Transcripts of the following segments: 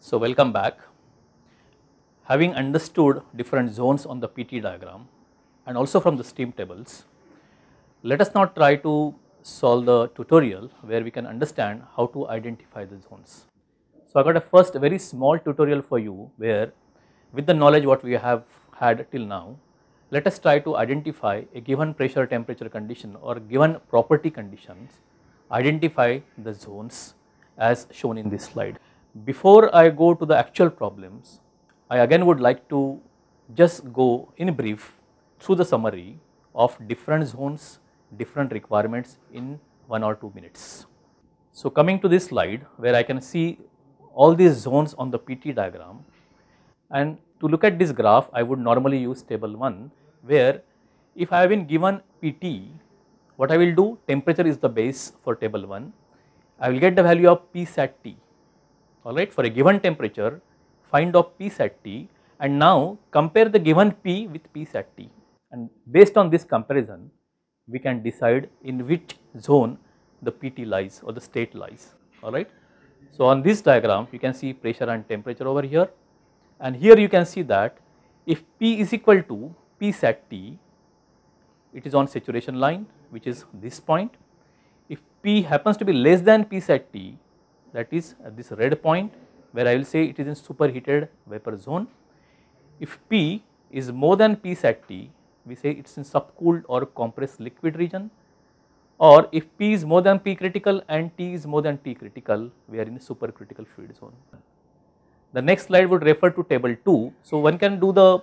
So, welcome back. Having understood different zones on the PT diagram and also from the steam tables, let us now try to solve the tutorial where we can understand how to identify the zones. So, I got a first very small tutorial for you where with the knowledge what we have had till now, let us try to identify a given pressure temperature condition or given property conditions, identify the zones as shown in this slide. Before I go to the actual problems, I again would like to just go in brief through the summary of different zones, different requirements in 1 or 2 minutes. So, coming to this slide where I can see all these zones on the PT diagram and to look at this graph I would normally use table 1 where if I have been given PT what I will do temperature is the base for table 1 I will get the value of P sat T alright for a given temperature find of P at T and now compare the given P with P at T and based on this comparison we can decide in which zone the PT lies or the state lies alright. So on this diagram you can see pressure and temperature over here and here you can see that if P is equal to P sat T it is on saturation line which is this point if P happens to be less than P sat T that is uh, this red point where I will say it is in superheated vapor zone. If P is more than P sat T, we say it is in subcooled or compressed liquid region or if P is more than P critical and T is more than T critical, we are in the supercritical fluid zone. The next slide would refer to table 2. So, one can do the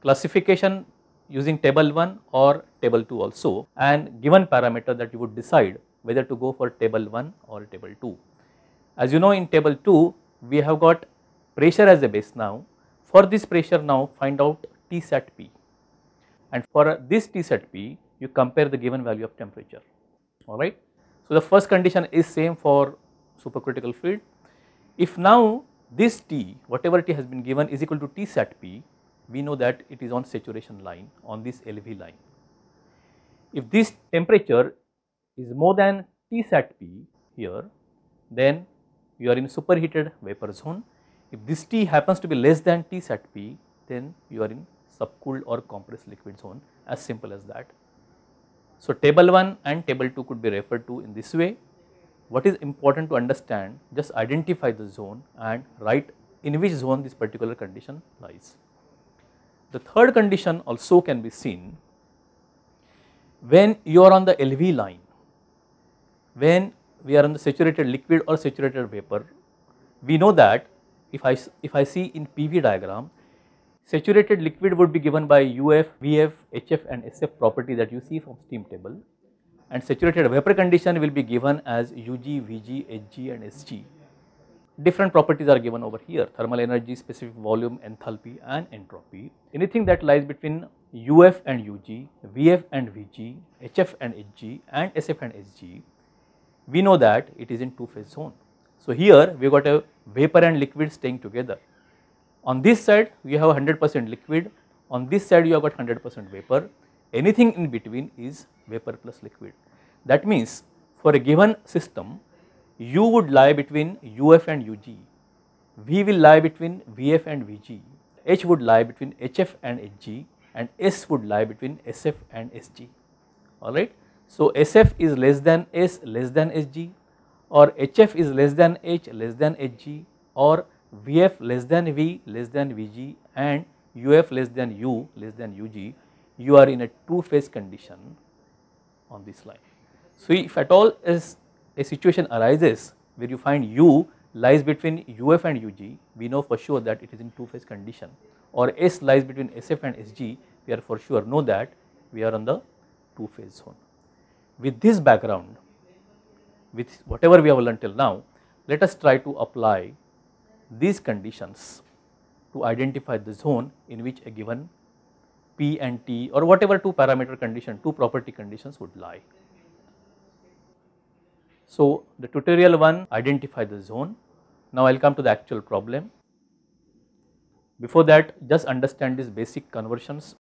classification using table 1 or table 2 also and given parameter that you would decide whether to go for table 1 or table 2. As you know in table 2, we have got pressure as a base now. For this pressure now, find out T set P. And for this T set P, you compare the given value of temperature, alright. So, the first condition is same for supercritical field. If now this T, whatever T has been given is equal to T set P, we know that it is on saturation line on this LV line. If this temperature is more than T sat P here, then you are in superheated vapor zone. If this T happens to be less than T set P, then you are in subcooled or compressed liquid zone as simple as that. So, table 1 and table 2 could be referred to in this way. What is important to understand, just identify the zone and write in which zone this particular condition lies. The third condition also can be seen when you are on the LV line, when we are on the saturated liquid or saturated vapor. We know that if I, if I see in PV diagram, saturated liquid would be given by UF, VF, HF and SF property that you see from steam table and saturated vapor condition will be given as UG, VG, HG and SG. Different properties are given over here, thermal energy, specific volume, enthalpy and entropy. Anything that lies between UF and UG, VF and VG, HF and HG and SF and SG we know that it is in two phase zone. So here we got a vapor and liquid staying together. On this side we have 100 percent liquid, on this side you have got 100 percent vapor, anything in between is vapor plus liquid. That means for a given system U would lie between UF and UG, V will lie between VF and VG, H would lie between HF and HG and S would lie between SF and SG, alright. So, SF is less than S less than SG or HF is less than H less than HG or VF less than V less than VG and UF less than U less than UG, you are in a two phase condition on this line. So, if at all is a situation arises where you find U lies between UF and UG, we know for sure that it is in two phase condition or S lies between SF and SG, we are for sure know that we are on the two phase zone with this background, with whatever we have learned till now, let us try to apply these conditions to identify the zone in which a given P and T or whatever two parameter condition, two property conditions would lie. So, the tutorial 1 identify the zone. Now, I will come to the actual problem. Before that just understand these basic conversions